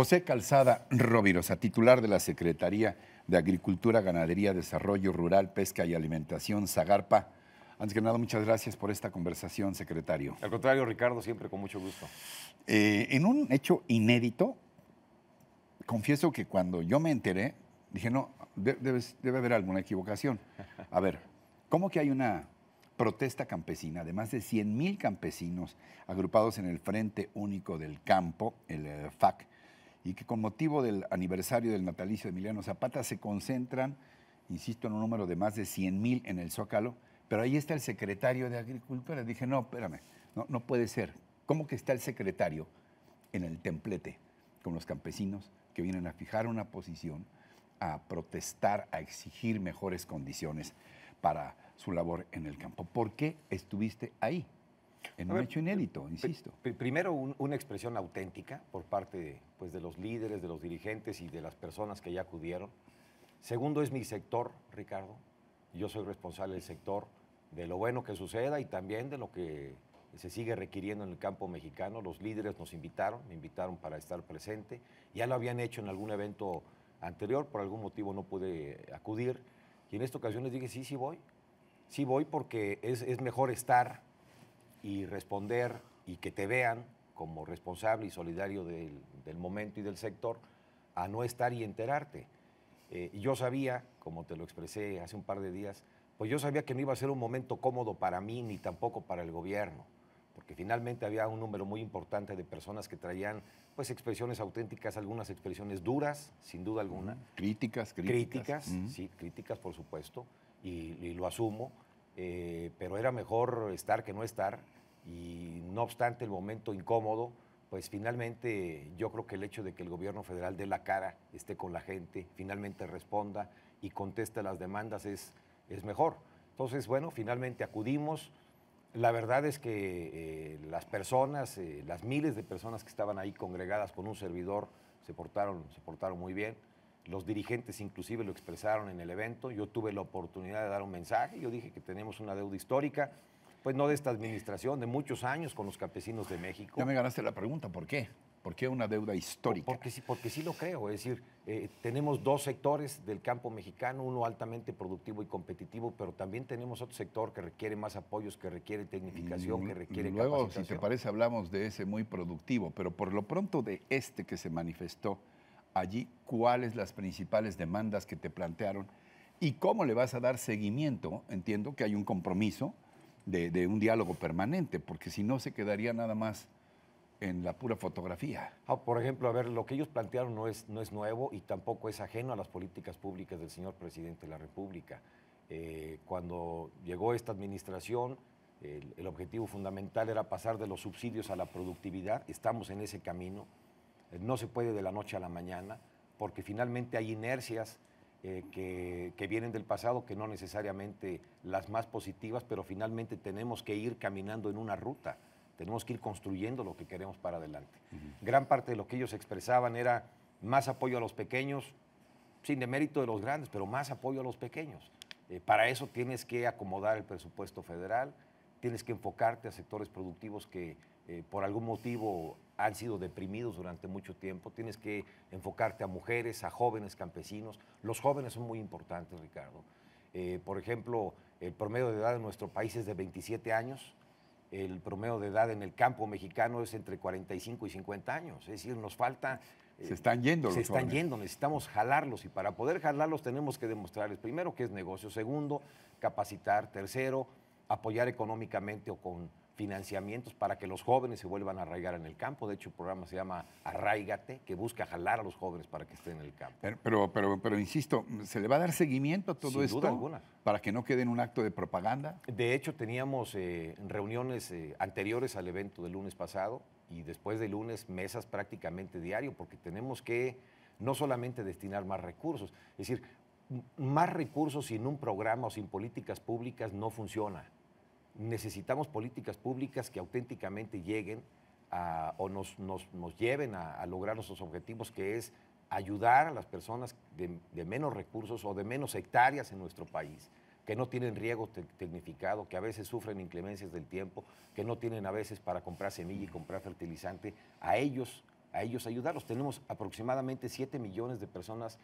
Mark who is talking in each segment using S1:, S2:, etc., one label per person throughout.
S1: José Calzada Rovirosa, titular de la Secretaría de Agricultura, Ganadería, Desarrollo Rural, Pesca y Alimentación, Zagarpa. Antes que nada, muchas gracias por esta conversación, secretario. Al
S2: contrario, Ricardo, siempre con mucho gusto.
S1: Eh, en un hecho inédito, confieso que cuando yo me enteré, dije, no, debe, debe haber alguna equivocación. A ver, ¿cómo que hay una protesta campesina de más de 100 mil campesinos agrupados en el Frente Único del Campo, el eh, FAC, y que con motivo del aniversario del natalicio de Emiliano Zapata se concentran, insisto, en un número de más de 100 mil en el Zócalo, pero ahí está el secretario de Agricultura. Dije, no, espérame, no, no puede ser. ¿Cómo que está el secretario en el templete con los campesinos que vienen a fijar una posición, a protestar, a exigir mejores condiciones para su labor en el campo? ¿Por qué estuviste ahí? En un hecho inédito, insisto.
S2: Primero, una expresión auténtica por parte de, pues, de los líderes, de los dirigentes y de las personas que ya acudieron. Segundo, es mi sector, Ricardo. Yo soy responsable del sector, de lo bueno que suceda y también de lo que se sigue requiriendo en el campo mexicano. Los líderes nos invitaron, me invitaron para estar presente. Ya lo habían hecho en algún evento anterior, por algún motivo no pude acudir. Y en esta ocasión les dije, sí, sí voy. Sí voy porque es, es mejor estar y responder y que te vean como responsable y solidario del, momento y del sector a no estar y enterarte. Eh, yo sabía, como te lo expresé hace un par de días, pues yo sabía que no iba a ser un momento cómodo para mí ni tampoco para el gobierno, porque finalmente había un número muy importante de personas que traían pues expresiones auténticas, algunas expresiones duras, sin duda alguna. críticas, críticas. Críticas, sí, críticas por supuesto, y lo asumo eh, pero era mejor estar que no estar y no obstante el momento incómodo, pues finalmente yo creo que el hecho de que el gobierno federal dé la cara, esté con la gente, finalmente responda y conteste las demandas es, mejor. Entonces, bueno, finalmente acudimos. La verdad es que eh, las personas, eh, las miles de personas que estaban ahí congregadas con un servidor, se portaron, se portaron muy bien los dirigentes inclusive lo expresaron en el evento, yo tuve la oportunidad de dar un mensaje, yo dije que tenemos una deuda histórica, pues no de esta administración, de muchos años con los campesinos de México.
S1: Ya me ganaste la pregunta, ¿por qué?
S2: ¿Por qué una deuda histórica? Porque sí, porque sí lo creo. Es decir, eh, tenemos dos sectores del campo mexicano, uno altamente productivo y competitivo, pero también tenemos otro sector que requiere más apoyos, que requiere tecnificación, mm, que requiere Luego, si te
S1: parece, hablamos de ese muy productivo, pero por lo pronto de este que se manifestó allí cuáles las principales demandas que te plantearon y cómo le vas a dar seguimiento. Entiendo que hay un compromiso de, un diálogo permanente, porque si no se quedaría nada más en la pura fotografía.
S2: Ah, por ejemplo, a ver, lo que ellos plantearon no es, no es nuevo y tampoco es ajeno a las políticas públicas del señor presidente de la República. Eh, cuando llegó esta administración, el, el objetivo fundamental era pasar de los subsidios a la productividad, estamos en ese camino, no se puede de la noche a la mañana, porque finalmente hay inercias eh, que, vienen del pasado, que no necesariamente las más positivas, pero finalmente tenemos que ir caminando en una ruta, tenemos que ir construyendo lo que queremos para adelante. Gran parte de lo que ellos expresaban era más apoyo a los pequeños, sin demérito de los grandes, pero más apoyo a los pequeños. Eh, para eso tienes que acomodar el presupuesto federal, tienes que enfocarte a sectores productivos que eh, por algún motivo han sido deprimidos durante mucho tiempo, tienes que enfocarte a mujeres, a jóvenes campesinos. Los jóvenes son muy importantes, Ricardo. Eh, por ejemplo, el promedio de edad en nuestro país es de 27 años, el promedio de edad en el campo mexicano es entre 45 y 50 años, es decir, nos falta... Eh, se están yendo los Se están yendo, necesitamos jalarlos y para poder jalarlos tenemos que demostrarles primero que es negocio, segundo, capacitar, tercero, apoyar económicamente o con financiamientos para que los jóvenes se vuelvan a arraigar en el campo. De hecho, el programa se llama Arraigate, que busca jalar a los jóvenes para que estén en el campo.
S1: Pero, pero, pero, insisto, ¿se le va a dar seguimiento a todo Sin esto? Duda alguna. Para que no quede en un acto de propaganda.
S2: De hecho, teníamos eh, reuniones eh, anteriores al evento del lunes pasado y después del lunes mesas prácticamente diario, porque tenemos que no solamente destinar más recursos, es decir, más recursos sin un programa o sin políticas públicas no funciona necesitamos políticas públicas que auténticamente lleguen o nos, lleven a, lograr nuestros objetivos, que es ayudar a las personas de, menos recursos o de menos hectáreas en nuestro país, que no tienen riego tecnificado, que a veces sufren inclemencias del tiempo, que no tienen a veces para comprar semilla y comprar fertilizante, a ellos, a ellos ayudarlos. Tenemos aproximadamente 7 millones de personas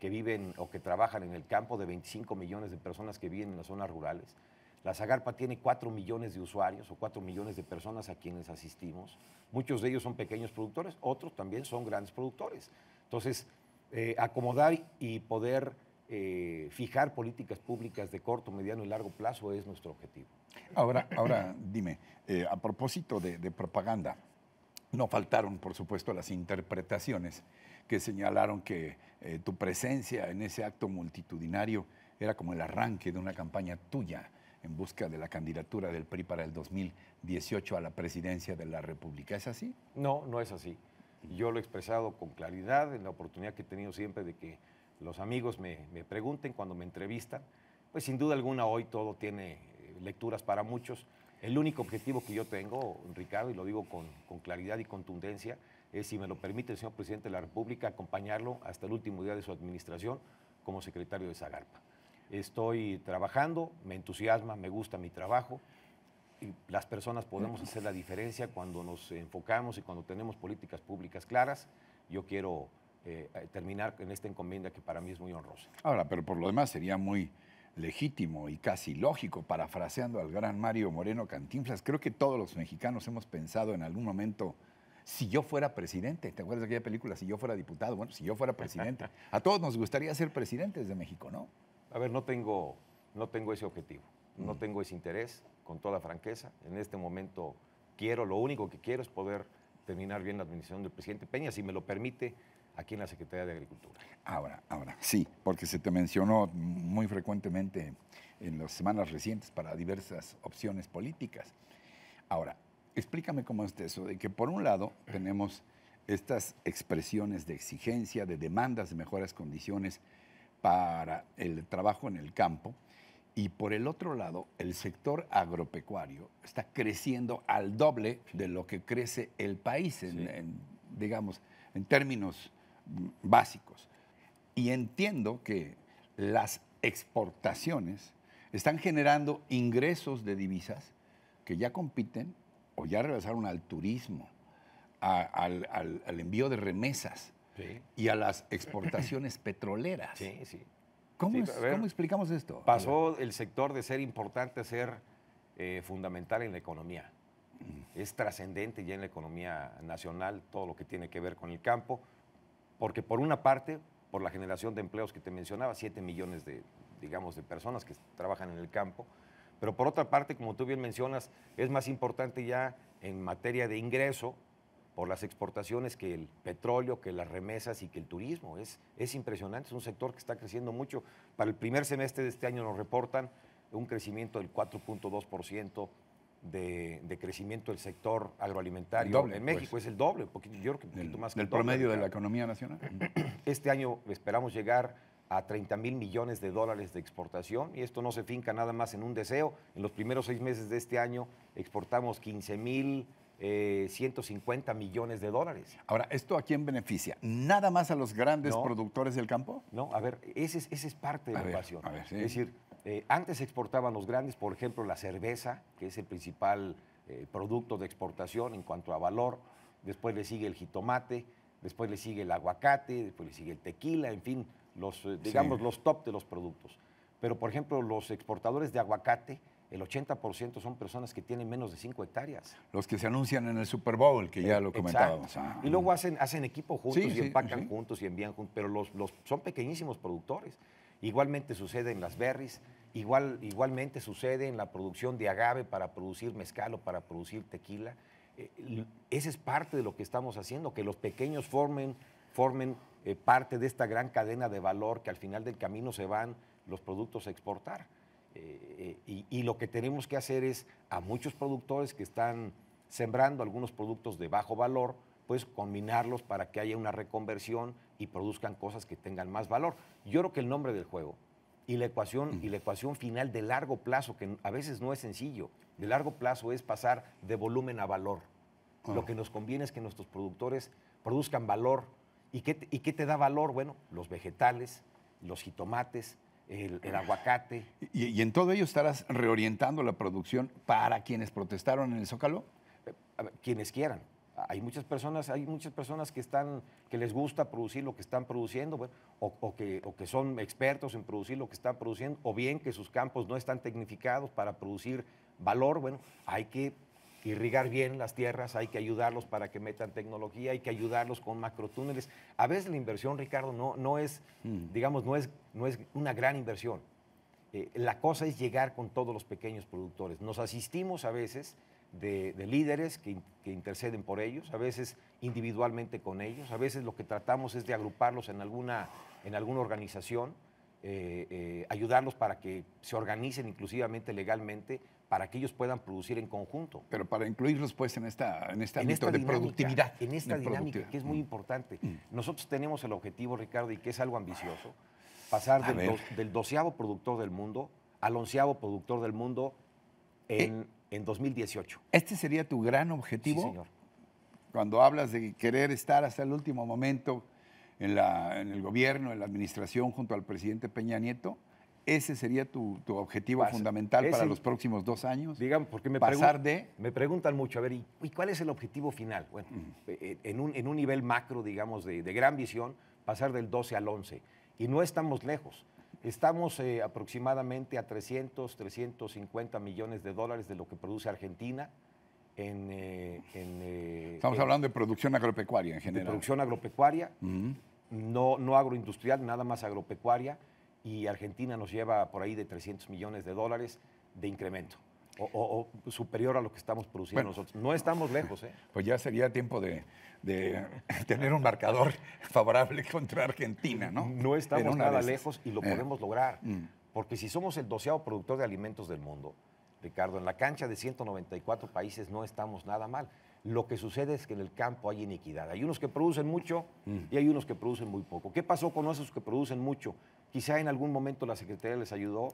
S2: que viven o que trabajan en el campo, de 25 millones de personas que viven en las zonas rurales. La Zagarpa tiene 4 millones de usuarios o 4 millones de personas a quienes asistimos. Muchos de ellos son pequeños productores, otros también son grandes productores. Entonces, eh, acomodar y poder eh, fijar políticas públicas de corto, mediano y largo plazo es nuestro objetivo.
S1: Ahora, ahora dime, eh, a propósito de, propaganda, no faltaron, por supuesto, las interpretaciones que señalaron que tu presencia en ese acto multitudinario era como el arranque de una campaña tuya en busca de la candidatura del PRI para el 2018 a la presidencia de la República. ¿Es así? No, no es
S2: así. Yo lo he expresado con claridad en la oportunidad que he tenido siempre de que los amigos me, pregunten cuando me entrevistan. Pues sin duda alguna hoy todo tiene eh, lecturas para muchos. El único objetivo que yo tengo, Ricardo, y lo digo con, con, claridad y contundencia, es, si me lo permite el señor presidente de la República, acompañarlo hasta el último día de su administración como secretario de Zagarpa estoy trabajando, me entusiasma, me gusta mi trabajo. Y las personas podemos hacer la diferencia cuando nos enfocamos y cuando tenemos políticas públicas claras. Yo quiero eh, terminar en esta encomienda que para mí es muy honrosa.
S1: Ahora, pero por lo demás sería muy legítimo y casi lógico, parafraseando al gran Mario Moreno Cantinflas, creo que todos los mexicanos hemos pensado en algún momento, si yo fuera presidente, ¿te acuerdas de aquella película? Si yo fuera diputado, bueno, si yo fuera presidente. A todos nos gustaría ser presidentes de México, ¿no?
S2: A ver, no tengo, no tengo ese objetivo, no tengo ese interés, con toda franqueza. En este momento quiero, lo único que quiero es poder terminar bien la administración del presidente Peña, si me lo permite, aquí en la Secretaría de Agricultura.
S1: Ahora, ahora, sí, porque se te mencionó muy frecuentemente en las semanas recientes para diversas opciones políticas. Ahora, explícame cómo es eso, de que por un lado tenemos estas expresiones de exigencia, de demandas de mejores condiciones para el trabajo en el campo. Y por el otro lado, el sector agropecuario está creciendo al doble de lo que crece el país, en, digamos, en términos básicos. Y entiendo que las exportaciones están generando ingresos de divisas que ya compiten o ya regresaron al turismo, al envío de remesas y a las exportaciones petroleras. Sí, sí. ¿Cómo, explicamos esto? Pasó el sector de ser importante a ser eh,
S2: fundamental en la economía. Mm. Es trascendente ya en la economía nacional todo lo que tiene que ver con el campo, porque por una parte, por la generación de empleos que te mencionaba, 7 millones de, digamos, de personas que trabajan en el campo, pero por otra parte, como tú bien mencionas, es más importante ya en materia de ingreso, por las exportaciones que el petróleo, que las remesas y que el turismo. Es, es impresionante, es un sector que está creciendo mucho. Para el primer semestre de este año nos reportan un crecimiento del 4.2% de, de, crecimiento del sector agroalimentario. Doble, en pues. México es
S1: el doble, un poquito, yo creo que un más que el promedio de la economía nacional.
S2: Este año esperamos llegar a 30 mil millones de dólares de exportación y esto no se finca nada más en un deseo. En los primeros seis meses de este año exportamos 15 mil 150 eh, millones de dólares.
S1: Ahora, ¿esto a quién beneficia? ¿Nada más a los grandes productores del campo? No, a ver, esa es, ese es parte de la Es decir, eh, antes exportaban los grandes, por ejemplo, la cerveza,
S2: que es el principal eh, producto de exportación en cuanto a valor. Después le sigue el jitomate, después le sigue el aguacate, después le sigue el tequila, en fin, los, digamos, los top de los productos. Pero, por ejemplo, los exportadores de aguacate el 80% son personas que tienen menos de 5 hectáreas.
S1: Los que se anuncian en el Super Bowl, que ya lo comentábamos.
S2: Ah, y luego hacen, hacen equipo juntos y empacan juntos y envían juntos, pero los, son pequeñísimos productores. Igualmente sucede en las berries, igualmente sucede en la producción de agave para producir mezcal o para producir tequila. Esa eh, ese es parte de lo que estamos haciendo, que los pequeños formen, formen eh, parte de esta gran cadena de valor que al final del camino se van los productos a exportar. Eh, eh, y, lo que tenemos que hacer es a muchos productores que están sembrando algunos productos de bajo valor, pues combinarlos para que haya una reconversión y produzcan cosas que tengan más valor. Yo creo que el nombre del juego y la ecuación, y la ecuación final de largo plazo, que a veces no es sencillo, de largo plazo es pasar de volumen a valor. Ah. Lo que nos conviene es que nuestros productores produzcan valor. ¿Y qué, ¿Y qué te da valor? Bueno, los vegetales, los jitomates, el, aguacate.
S1: Y, en todo ello estarás reorientando la producción para quienes protestaron en el Zócalo? quienes quieran. Hay muchas personas, hay muchas
S2: personas que están, que les gusta producir lo que están produciendo, bueno, o, que, o que son expertos en producir lo que están produciendo, o bien que sus campos no están tecnificados para producir valor, bueno, hay que irrigar bien las tierras, hay que ayudarlos para que metan tecnología, hay que ayudarlos con macrotúneles. A veces la inversión, Ricardo, no, no es, mm. digamos, no es, no es una gran inversión. Eh, la cosa es llegar con todos los pequeños productores. Nos asistimos a veces de, líderes que, interceden por ellos, a veces individualmente con ellos, a veces lo que tratamos es de agruparlos en alguna, en alguna organización, eh, eh, ayudarlos para que se organicen inclusivamente legalmente, para que ellos puedan producir en conjunto.
S1: Pero para incluirlos pues en esta, en este de productividad. En esta dinámica, que es muy mm. importante. Mm.
S2: Nosotros tenemos el objetivo, Ricardo, y que es algo ambicioso,
S1: pasar del,
S2: doceavo productor del mundo al onceavo productor del mundo eh.
S1: en, 2018. ¿Este sería tu gran objetivo? Sí, señor. Cuando hablas de querer estar hasta el último momento en el gobierno, en la administración, junto al presidente Peña Nieto, ¿Ese sería tu, objetivo fundamental para los próximos dos años? Digamos,
S2: porque me, pasar de... me preguntan mucho, a ver, ¿y, cuál es el objetivo final? Bueno, eh, en, un, nivel macro, digamos, de, gran visión, pasar del 12 al 11. Y no estamos lejos. Estamos eh, aproximadamente a 300, 350 millones de dólares de lo que produce Argentina. En, eh, Estamos hablando
S1: de producción agropecuaria en general. producción
S2: agropecuaria, no, no agroindustrial, nada más agropecuaria y Argentina nos lleva por ahí de 300 millones de dólares de incremento. O,
S1: superior a lo que estamos produciendo nosotros. No estamos lejos. ¿eh? Pues ya sería tiempo de, tener un marcador favorable contra Argentina, ¿no? No estamos nada lejos y lo eh.
S2: podemos lograr. Mm. Porque si somos el doceavo productor de alimentos del mundo, Ricardo, en la cancha de 194 países no estamos nada mal. Lo que sucede es que en el campo hay iniquidad. Hay unos que producen mucho y hay unos que producen muy poco. ¿Qué pasó con esos que producen mucho? Quizá en algún momento la Secretaría les ayudó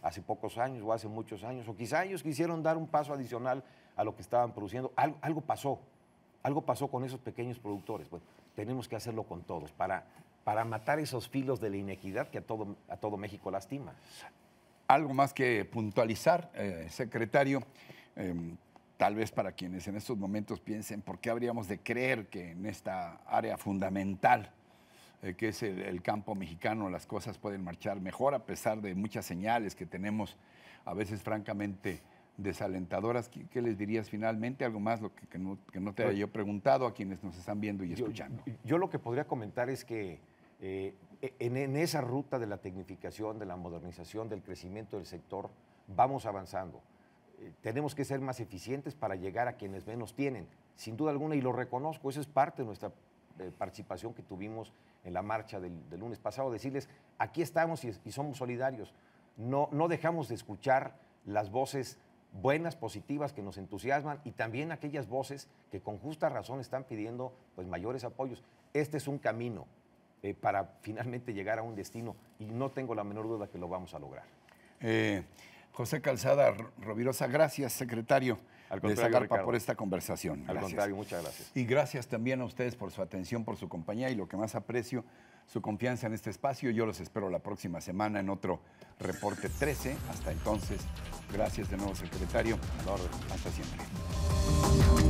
S2: hace pocos años o hace muchos años, o quizá ellos quisieron dar un paso adicional a lo que estaban produciendo. Algo, pasó, algo pasó con esos pequeños productores. Bueno, tenemos que hacerlo con todos para, para matar esos filos de la inequidad que a todo, a
S1: todo México lastima. Algo más que puntualizar, eh, secretario. Em, Tal vez para quienes en estos momentos piensen por qué habríamos de creer que en esta área fundamental eh, que es el, campo mexicano las cosas pueden marchar mejor a pesar de muchas señales que tenemos a veces francamente desalentadoras. ¿Qué, les dirías finalmente? Algo más lo que, no, te pues, haya yo preguntado a quienes nos están viendo y escuchando. Yo, lo que
S2: podría comentar es que
S1: eh, e, en esa ruta de la
S2: tecnificación, de la modernización, del crecimiento del sector, vamos avanzando eh, tenemos que ser más eficientes para llegar a quienes menos tienen, sin duda alguna, y lo reconozco, eso es parte de nuestra eh, participación que tuvimos en la marcha del, lunes pasado, decirles, aquí estamos y, somos solidarios, no, no dejamos de escuchar las voces buenas, positivas, que nos entusiasman y también aquellas voces que con justa razón están pidiendo pues, mayores apoyos. Este es un camino eh, para finalmente llegar a un destino y no tengo la menor duda que lo vamos a lograr.
S1: José Calzada Rovirosa, gracias, secretario de Zagarpa, por esta conversación. Al contrario, muchas gracias. Y gracias también a ustedes por su atención, por su compañía y lo que más aprecio, su confianza en este espacio. Yo los espero la próxima semana en otro Reporte 13. Hasta entonces, gracias de nuevo, secretario. Hasta siempre.